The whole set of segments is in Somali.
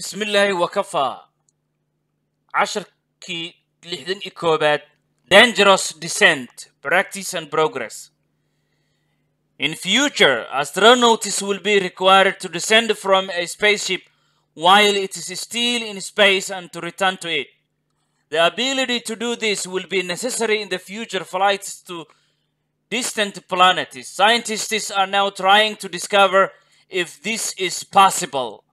بسم الله وكفى عشركي لحدن إكوبات Dangerous Descent Practice and Progress In future, astronauts will be required to descend from a spaceship while it is still in space and to return to it. The ability to do this will be necessary in the future flights to distant planets. Scientists are now trying to discover if this is possible.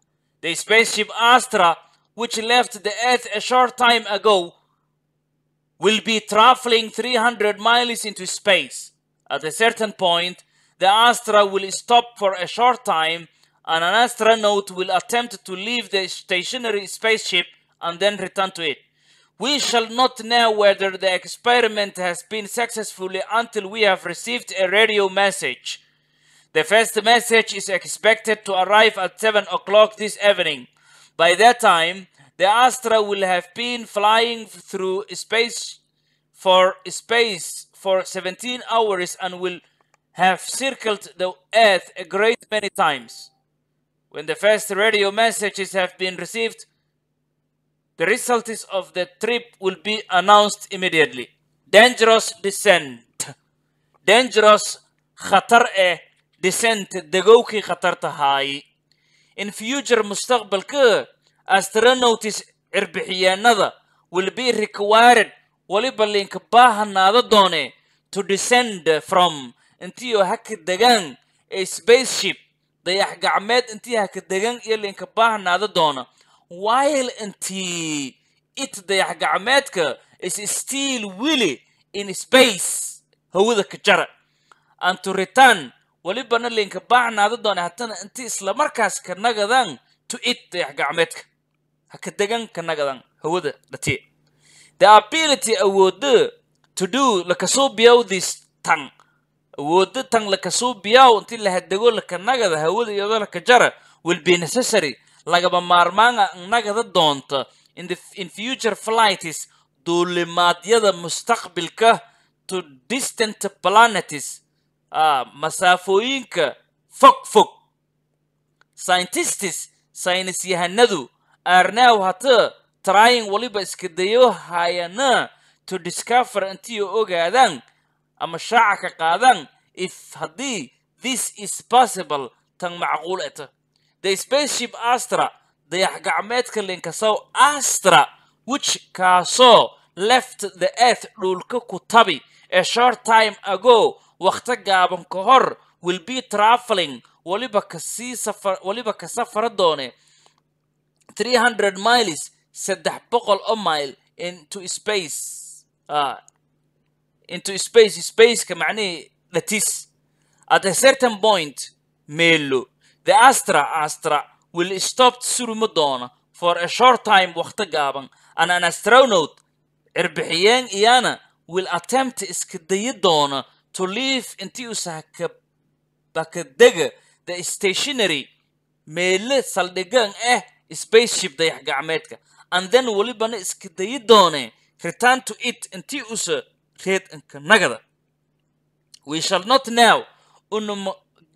The spaceship Astra, which left the Earth a short time ago, will be traveling 300 miles into space. At a certain point, the Astra will stop for a short time and an astronaut will attempt to leave the stationary spaceship and then return to it. We shall not know whether the experiment has been successful until we have received a radio message the first message is expected to arrive at 7 o'clock this evening. By that time, the Astra will have been flying through space for space for 17 hours and will have circled the Earth a great many times. When the first radio messages have been received, the results of the trip will be announced immediately. Dangerous descent. Dangerous خطر dhisenta degowkii khatarta haayi in future mustaqbalka astronautis cirbixiyaanada will be required waliba liinka baahanaada doone to descend from intii oo haka degaan ee spaceship dayax gacmeed intii haka degan iyo liinka baahanaada doona while intii it dayax gacmeedka is still willy in space hawada ka jara and to return welibana linka baacnaada doona hatana inti islamarkaas ka nagadan to it dayax gacmeedka ha ka degan ka nagadan hawada dhatiya the ability awooda to do lakasoo biyaw this tang awooda tang lakasoo biyaw intii la hadego laka nagada hawada iyadoo laka jara will be necessary lagaba maarmaana nagada doonta in the in future flights duulimaadyada mustaqbilka to distant planets masaafooyinka fog fog scientistis saynis yahanadu are now hata trying waliba iska dayo hayana to discover intii ogaadaan ama shaaca ka qaadaan if haddii this is possible tan macquul eta the spaceship astra dayax gacmeedka linkasow astra which kaasoo left the earth dhuulka ku tabi a short time ago wakhto gaaban ka hor will be traveling waliba kasii safar waliba ka safara doone 300 miles saddex boqol o mile into space uh, into space spaceka macnihii dhatis at a certain point meelo the astra astra will stop suruma doona for a short time wakhto gaaban and an astronaut cirbixiyeen iyana will attempt iska dayi doona to leave intiusa hakadega the stationary meele saldhigaan ah eh, spaceship dayax gacmeedka and then welibana iska dayi doone return to it intii usa reed inka nagada we shall not now unama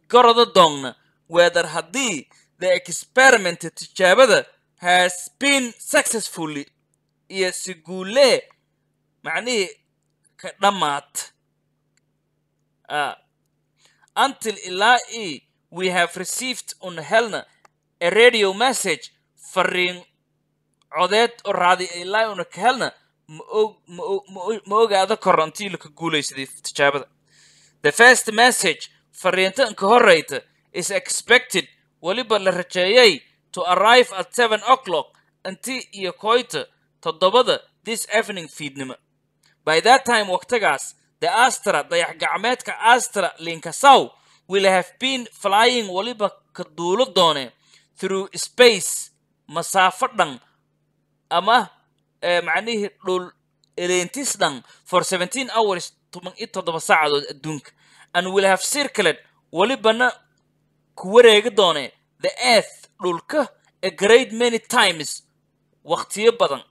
garada doonna whether haddii the experiment tijaabada has been successfully iyo si guulee macnihii ka dhammaat uh, until ilaa we have received un helna a radio message fariin codeed oo raadi ilaa una ka helna ma ogaado korontiila ka guulaysaday tijaabada the first message fariintan ka horeyta is expected weliba la rajeeyay to arrive at seven o'clock inti iyo koyta toddobada this evening fiidnimo by that time waqtigaas The Astra dayax gacmeedka Astra Linkasow will have been flying waliba ka duulo doone through space masaafo dhan ama eh, macnihii dhul eleentis dhan for seventeen hours toban iyo toddoba saacadood adduunka and will have circled walibana ku wareegi doone the earth dhulka a great many times waqtiyo badan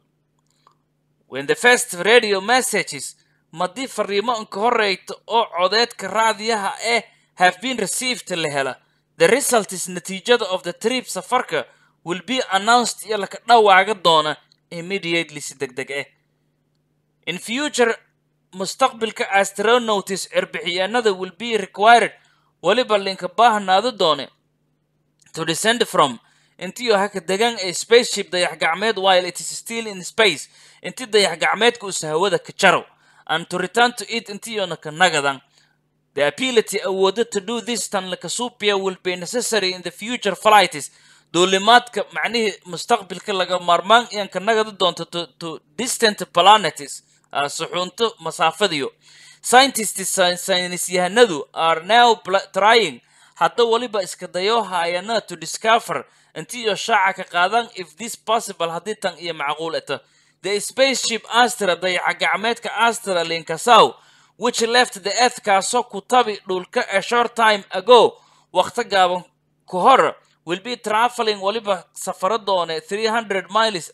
when the first radio messages madii fariimo inka horeyta oo codeedka raadiyaha eh havebeen received la hela the result natiijada of the trip safarka will be announced iyo laka dhawaaga doona immediately si deg deg ah in future mustaqbilka astronotis cirbixiyaanada will be required weliba linka baahnaado doone to descend from intii oo haka degan ee spaceship dayax gacmeed while it is still in space intii dayax gacmeedka usa hawada ka jarow and to return to it intiyo nakanagadan the ability awoodo to do this tan will be necessary in the future flights duulimaadka macnihii mustaqbilka laga maarmaan iyan ka nagadi doonto to distant planets ah, suxuunto masaafadiyo scientists saynis yahanadu are now trying hadda weliba iska dayo hayanaa to discover intiyo shaaca ka qaadan if this possible haddii tan iyo macquul eto the spaceship astra dayaca gacmeedka astra linkasaw which left the earth kaasoo ku tabi dhulka a short time ago wakhto gaaban ku hor will be traveling waliba safaro doone three hundred miles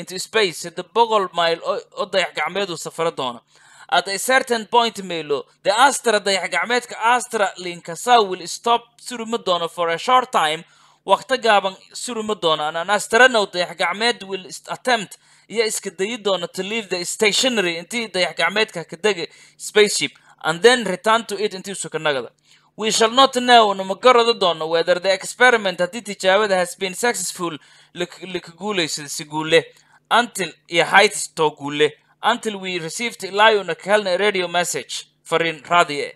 into space sida boqol mile oo dayax gacmeedu safaro doona at a certain point melo the astra dayax gacmeedka astra linkasaw will stop suruma doono for a short time wakhto gaaban suruma doono an astronaut dayax gacmeed will attempt iyo iska dayi doona to leave the stationary intii dayax gacmeedka ka dega spaceship and then return to it intii sukanagada we shall not now nama garada doono whether the experiment haddii tijaabada has been successful laka guuleysada si guulle until iyo heights too until we received iliona kalna radio message fariin raadiye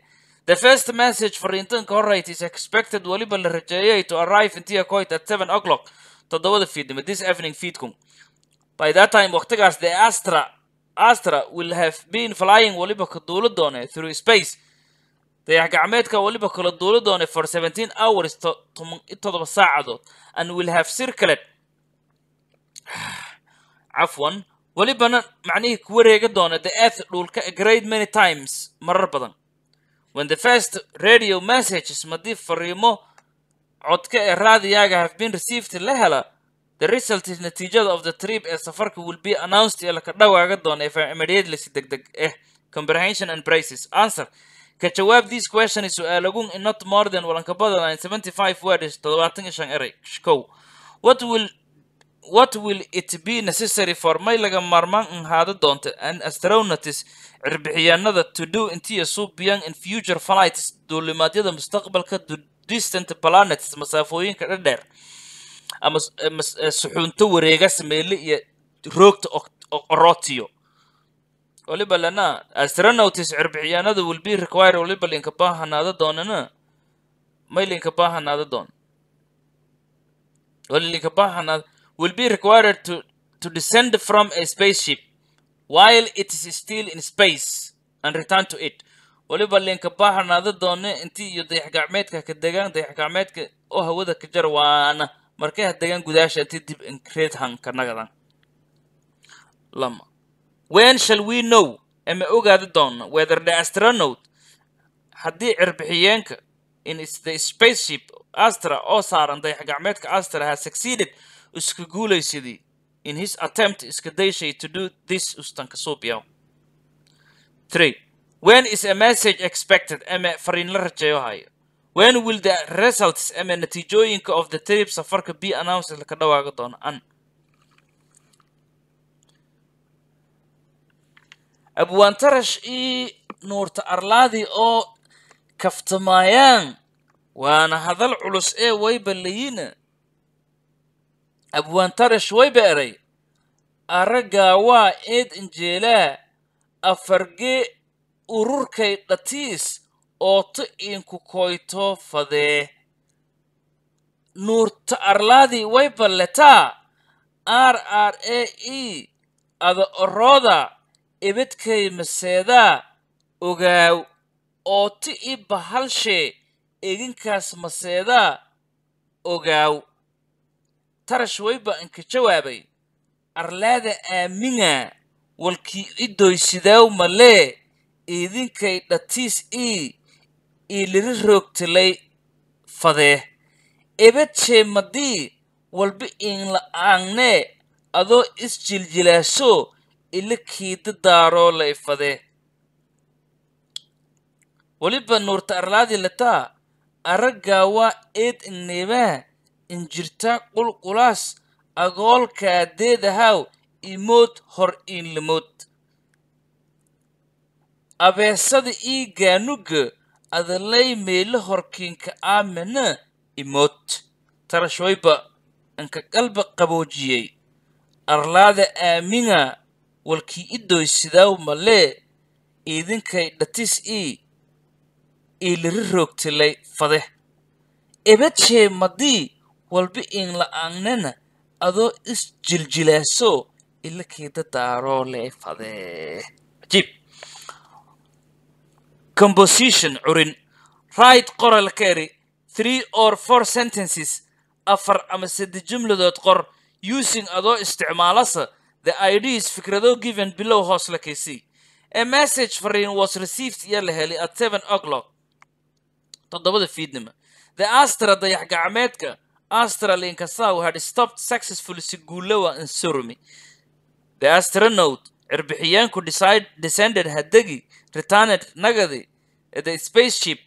The first message fariintan ka is expected weliba la rajeeyay to arrive intiya coit at 7 o'clock toddobada fiidnimo this evening fiidkum by that time waqtigaas the astra astra will have been flying waliba ka duula doone through space dayax gacmeedka waliba kala duula doone for seventeen hours toddoba saacadood and will have circled cafwan walibana macnihii ku wareega doona the earth dhuulka a great many times marar badan when the first radio messages madii fariimo codka ee raadiyaaga have been received la hela The result is natiijada of the trip ee safarka will be announced ee laka dhawaaga doona efemediatelesi degdeg eh comprehension and prices answer ka jawaab this question su-aalagun in not more than walanka badan seventy five words todobaatan iyo shan erey what will what will it be necessary for may laga maarmaan ahaado doonta an astronautis cirbixiyaanada to do intiya suubiyan in future flights duulimaadyada mustaqbalka distant planets masaafooyinka dhadheer ama eh, eh, suxuunto wareega sameyle iyo roogta orotiyo waliba lana astronautis cirbixiyaanada will be required waliba linka baahanaada doonana may linka baahanaada doon wali linka baahanaada will be required to to descend from a spaceship while it is still in space and return to it waliba linka baahanaada doone intii iyo dayax gacmeedka ka degaan dayax gacmeedka oo hawada ka jar waana markay hadegan gudaashati dib increathankanagadan lama when shall we know ama ogaadi doona whether the astronaut haddii cirbixiyeenka in the spaceship astra oo saaran gacmeedka astra has succeeded iska guulaysadii in his attempt iska dayshay to do this ustanka suubyaw three when is a message expected ama fariin la rajeeyo hayo when will the results ama natiijooyinka of the trip safarka b announced laka dhawaaga doono an abwaantarash ii nuurta arlaadii oo kaftamaayaan waana hadal culus ee wayba layiina abwaantarash wayba eray araggaa waa eed injeelaa afarge ururkay dhatiis ooto inku koyto fadee nuurta arlaadii way balletaa r r a e ada orooda ebedkay maseedaa ogaaw ooti i bahalshe eginkaas maseedaa ogaaw tarash wayba inka jawaabay arlaada aaminga walkii ciddoy sidaaw malee iidinkay dhatiis ii iiliri roogtilay fadee ebedshee madii walba iinla'aagnee adoo isjiljilaasho ila kiida daaroo lay fadee weliba nuurta arlaadii lataa araggaa waa eed inneebaa injirtaa qulqulaas agoolkaa deedahaw imood hor iinlimood abeesada ii adalay meelo horkiinka aamana ah imoot tarashoyba anka qalba qaboojiyey arlaada aaminga walkii idoy sidaaw malee iidinkay dhatis ii iiliri roogtilay fadeh ebajee madii walbi iin la'aangnana adoo is jiljilaaso ila keeda daaroo lee fadeh ajiib composition curin write qoral ka three or four sentences afar ama saddex jumladood qor using adoo isticmaalasa the ideas fikradoo given below hoos la kaysay a message fariin was received iyo la helay at seven o'clock toddobada fiidnima the astra dayax gacmeedka astralinkasaw had stopped successfully siguulawa in surumi the astronaut cirbixiyaanku descended hadegi returnet nagadi the spaceship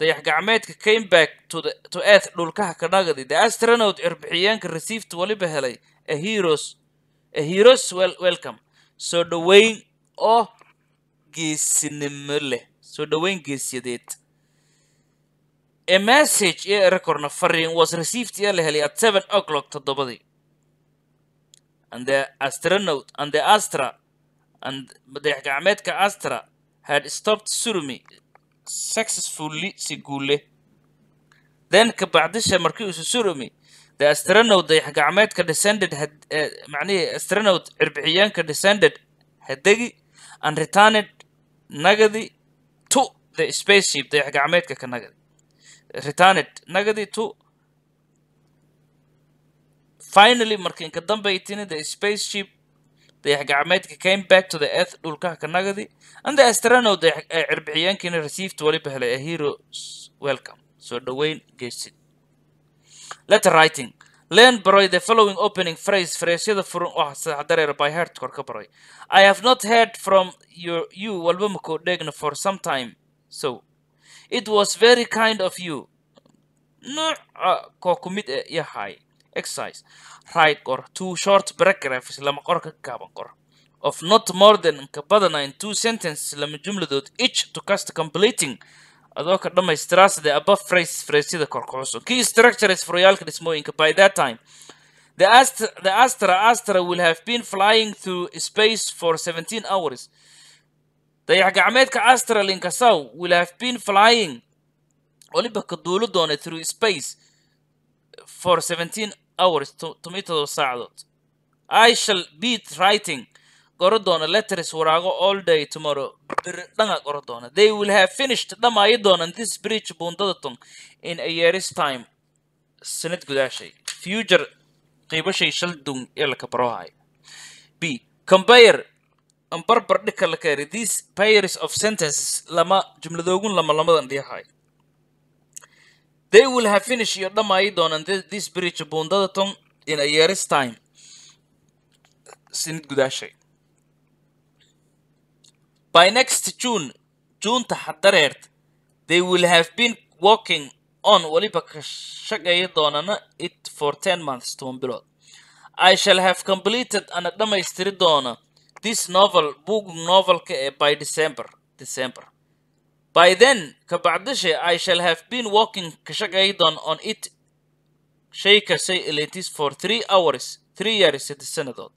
dayax gacmeedka came back to the to earth dhulkaha ka nagadi the astronaut cirbixiyeenka received waliba helay a heroes a heroes wel welcome soo dhaweyn oo geesinimo leh soo dhaweyn geesiyadeed a message ee a recordna fariin was received ee la helay at seven o'clock toddobadii and the astronaut and the astra and dayax gacmeedka astra had stopped surmi successfully si guulle then ka bacdisha markii uusu surumi the astronaut dayax gacmeedka descended eh, macnihii astronaut cirbixiyeenka descended hadegi and returned nagadi to the spaceship dayax gacmeedka ka nagadi returned nagadi to finally markiinka dambaytini the spaceship dayax gacmeedka came back to the earth dhulkaha ka nagadi and the astronaut eh, cirbixiyaankiina received waliba helay a heroes welcome soo dhoweyn geesid letter writing len baroy the following opening phrase freesyada furan oo saxdareer by heart kor ka baroy i have not heard from your you walba makoo dheegna for some time so it was very kind of you nooca ah, koo ku mid e yahay exercise right qor two short paragraphs lama qor ka qor of not more than inka badanaan two sentence lama jumladood each to cast completing adoo ka dhammaystiraa the above phrase phraseyada korkoxusun key structures furyaalka dhismooyinka by that time The Astra, the Astra Astra will have been flying through space for 17 hours. dayax gacmeedka Astra Linkasaw will have been flying waliba ka duulu doona through space for seventeen hours toban todoba saacadood i shall beat writing qoro doona letters waraago all day tomorrow beri dhanga qoro doona they will have finished dhamaayo doonan this bridge buundada tong in a yearis time sanad gudaashay future qiibashay shal dung ee laka barohayo b combayer barbar dhika la kaari these pairs of sentences lama jumladoogun lama lamadan dhiyahayo they will have finished iyo dhamaayi doonaan this bridge bundadaton in a years time sinid gudaashay by next june juunta hadareert they will have been walking on waliba ka shaqeeya doonana it for ten months toban bilood i shall have completed ana dhammaystiri doona this novel buug novelka ee eh by december december By then, kabacdashe, I shall have been walking kashagaydon on it shay kasay ilatis for three hours, three years saddex sannadood.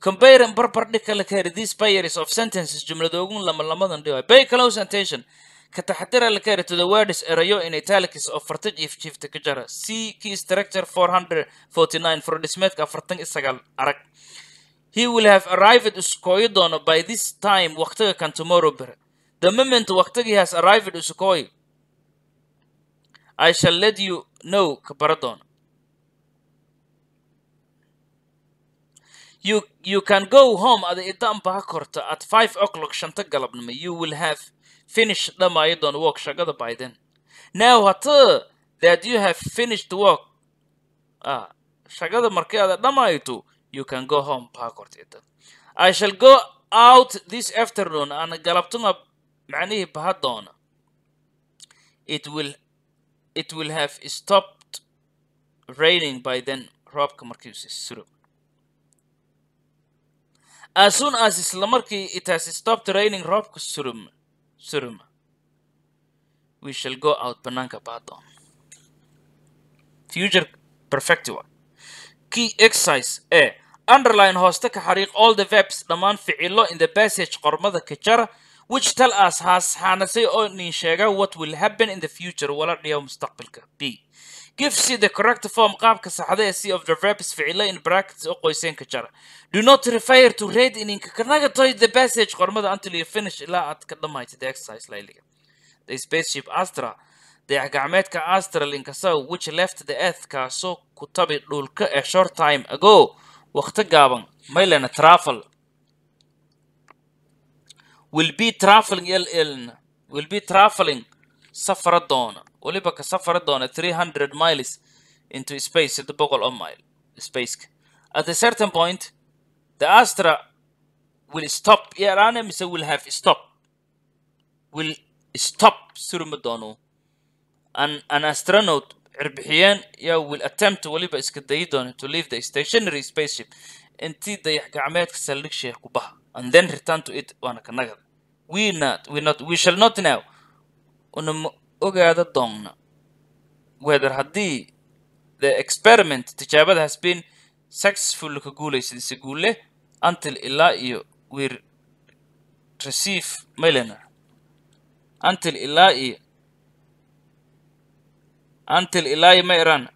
Compare and barbar dhig kala these pairs of sentences jumladoogun lama lamadan dhigo. Pay close attention. كتحضر لكير to the words erayo in italics of فرتج if chief تكجرة see key structure 449 for this method فرتج استقال أرك he will have arrived اسكويدون by this time وقتها كان tomorrow بره The moment waqtigii has arrived usukooy I shall let you know ka you you can go home ada idaanba ha at five o'clock shanta galabnimo you will have finished dhamaayo doon work shaqada by then now hata uh, that you have finished work ah uh, shaqada markii aada dhammayto you can go home ba ha I shall go out this afternoon aan galabtuma macnihii baha doona it will it will have stopped raining by then roobka markiisu suro asoon as isla markii it has stopped raining roobka surum suruma we shall go out banaanka baha future perfective key exercise e underline hooste ka xariiq all the verbs dhammaan ficillo in the passage qormada ka jara which tell us has hanasay oo nin sheega what will happen in the future wala dhiyo mustaqbalka b give c the correct form qaabka saxda ee c of the verb ficilo in brackets oo qoyseen ka jara do not refer to read in inkakanagatoy the passage qormada until you finish ilaa aad ka dhammaysay the exercise layliga the spaceship astra dayax gacmeedka astral inkasta which left the earth kaasoo ku tabi dhuulka a short time ago waqti gaaban maylena travel will be traveling lln will be traveling safra doona weliba ka safra doona three hundred miles into space sida boqol oo mile spaceka at a certain point the astra will stop yarane mise will have stop will stop surma doono an an astronaut cirbixiyeen yaa will attempt weliba iska dayi doona to leave the stationary spaceship intii dayax gacmeedka saldhig sheeh ku baha and then return to it waana ka nagad we not we not we shall not now unama ogaada doonna whether haddii the experiment tijaabada has been successful ka guulaysadise guulleh until ilaa iyo wir receive millioner until ilaa iyo until ilaa iyo ma iran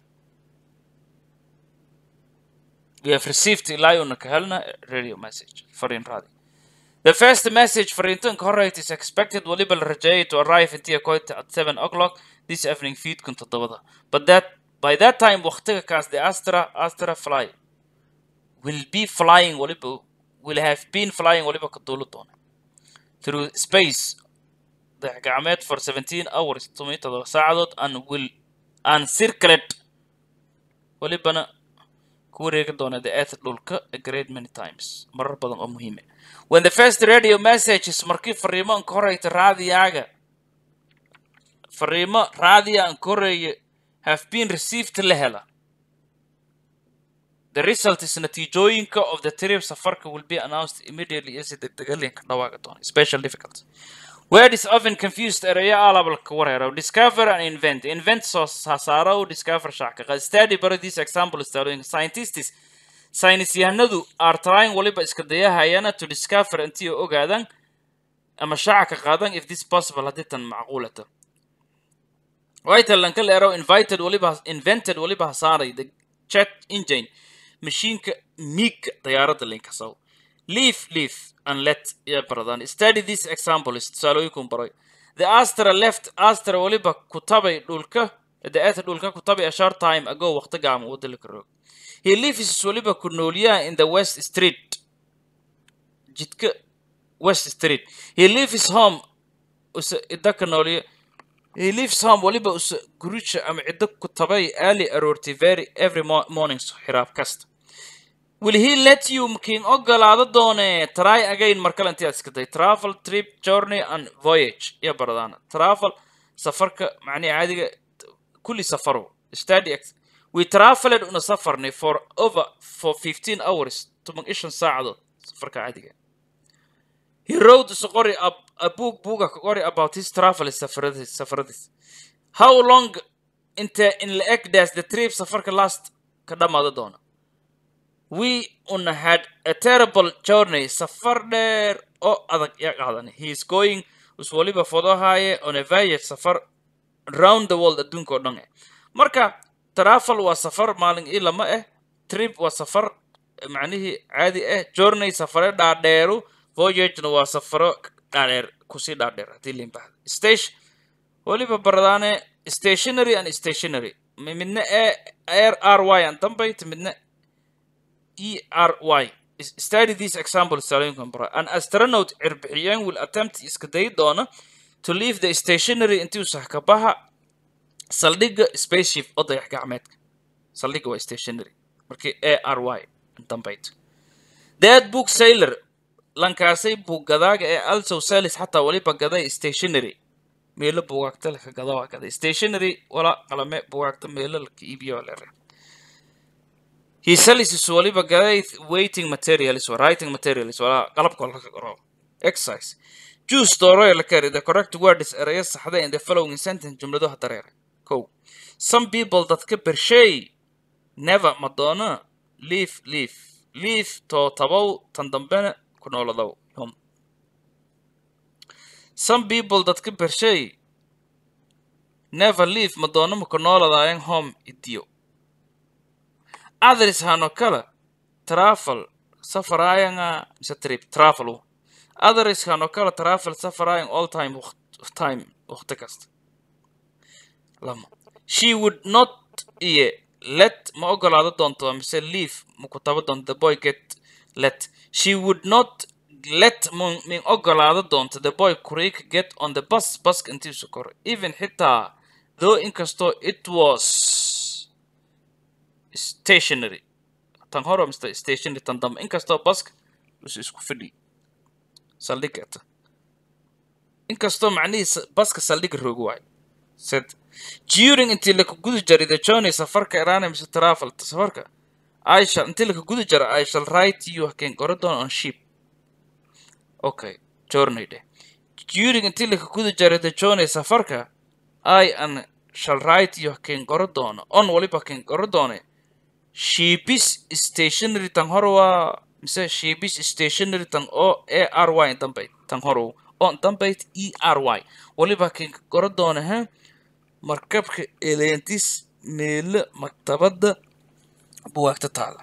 we have received ilaa iyo una ka helna radio message fariin raadi The first message for Intun Correct is expected waliba la to arrive in Tiakoita at 7 o'clock this evening feedkan toddobada. But that by that time waqtiga kaas the Astra Astra fly will be flying waliba will have been flying waliba ka doona through space dayax gacmeed for 17 hours 17 saacadood and will and circled walibana ku wareegi doona the earth dhulka a great many times marar badan oo muhiima when the first radio messages markii fariimoan ka horeyta raadiyaaga fariimo raadiya aan ka horeeya have been received la hela the result is natiijooyinka of the trip safarka will be announced immediately isi degdegalinka dhawaaga doona special difficult Word is often confused eraya alabal ka Discover and invent. Invent soo saaro discover shaqqa. Study parodies example studying scientists. Science yahanadu are trying waliba iska dayahayana to discover intii ogaadaan ama shaqqa qaadan if this possible hadii tan macquulata. Waytalan kale ero invited waliba invented waliba saaray the jet engine. Mashiinka miig diyaaradda leenka leaf leave and let iyo baradan study these examples tusaalooyinkun baray the astra left astra waliba ku tabay dhulka the earth dhulka kutabay a short time ago waqti gaaban uu dili karoog he lives weliba ku noolyaha in the west street jidka west street he lives home use cidda ka nooliyo he lives home weliba use gurisha ama ciddo tabay early aroortay very every morning xiraab kasta will he let you mkin ogolaado doone try again mar kale intii iska day travel trip journey and voyage iyo baradaana travel safarka macnihi caadiga kulli safarow study we traveled una safarnay for over for fifteen hours toban ishan saacadood safarka caadiga he wrote isu qori a book buuga ka qori about his travel safaradiis safaradiis how long inta in la eg the trip safarka last ka dhamaada doona we una had a terrible journey safar dheer oo adag ya qaadan he heis going uswaliba fodohaye on a vayage safar round the world adduunka o dhan eh marka travel waa safar maalin ii lama eh trip waa safar macnihii caadi ah journey safare dhaadheeru voyagena waa safaro dhaadheer kusii dhaadheer haddii liin baxda waliba baradaane stationary and stationary midna e eh, r r y aan dambayt midna E R Y. Study these examples, Salim Kambara. An astronaut Irbhiyan will attempt Iskadaidona to leave the stationary into Sahkabaha Saldiga spaceship Odayak Ahmed. Saldiga was stationary. Marki A R Y. Dambayt. That book sailor. Lankaasay buuggadaga ee also salis xataa waliba gaday stationary meelo buugaagta leh ka gadaa stationary walaa qalame buugaagta meelo laka iibiyo He sells waliba gaday waiting materials or writing materials or qalabka laga qoro. Exercise. Choose the la carry the correct word is eraya saxda in the following sentence jumladaha dareere. Kow. Some people dadka bershay never madonna leave leave leave to tabow tan dambena ku nooladow hum. Some people dadka bershay never leave madonna ku nooladaayeen home idiyo adreshan oo kale trafal safarayanga mise trip travel adreshan oo kale travel safarayan all time time wakti kasta lama she would not iyo let ma ogolaado doonto mise leave maku taba doonto the boy get let she would not let min ogolaado doonto the boy kurika get on the bus buska intiisu koro even xitaa though inkastoo it was stationary tan horo mr stationary tan dambe inkastoo baska usa isku fadhiy saldhigata inkastoo macnihii baska saldhiga roogi waayo sed during intii laka guda jaray the johney safarka irana mr travel safarka i intii laka guda jara i shall write you again goradon on ship okay journey deh during intii laka guda jaray the johney safarka i an shall write you again goradoono on waliba again goradoone shiibis stationary tan hor waa mise shiibis stationary tan o e r y dambayd tan horow oo dambayd e r y weliba kin goran doona he markabka elentis meelo maktabadda buwaagta taala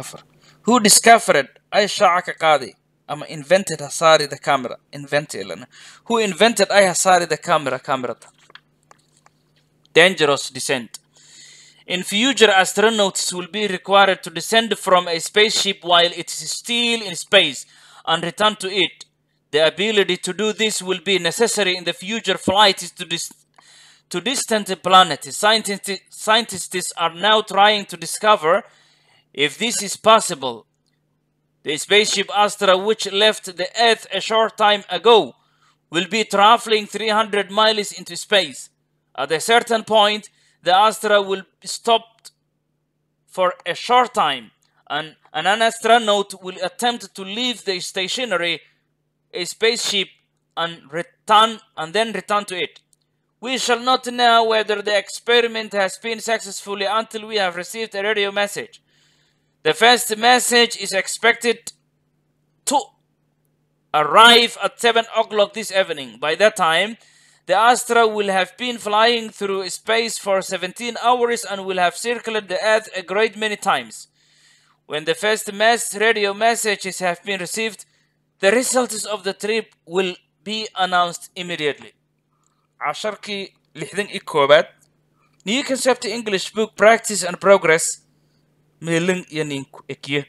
afar who discovered ay shaaca ka qaaday ama invented hasaari the camera invented lana who invented ay hasaari the camera camerada dangerous descent In future, astronauts will be required to descend from a spaceship while it is still in space and return to it. The ability to do this will be necessary in the future flights to, dis- to distant planets. Scientists, scientists are now trying to discover if this is possible. The spaceship Astra, which left the Earth a short time ago, will be traveling 300 miles into space. At a certain point, the astra will be stopped for a short time and, and an astronaut will attempt to leave the stationary a spaceship and return and then return to it. We shall not know whether the experiment has been successfully until we have received a radio message. The first message is expected to arrive at 7 o'clock this evening. By that time, The Astra will have been flying through space for 17 hours and will have circled the Earth a great many times. When the first mass radio messages have been received, the results of the trip will be announced immediately. casharkii lixdan iyo koowaad new concept english book practice and progress meelan yaninku ekye ekiyo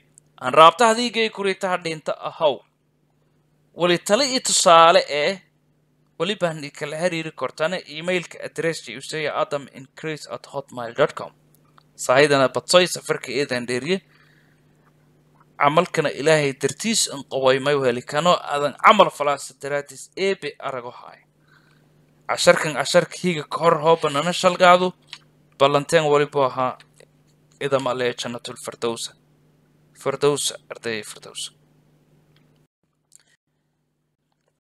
aan raabtahdii geey kuritaha dhinta ahow wali tali iyo tusaale eh welibaana kala xiriiri kortaan emailka adress usay adam increase at hotmail com sahayidana badsoy safarka eedan dheeriye camalkana ilaahay dartiis an qawaymay kano adan camal falaasa daraadiis eebe arago haay casharkan casharka higa ka hor hoobanana shalgaadu ballanteen walibo ahaa idamale jannatul firdowsa firdowsa ardayay firdowsa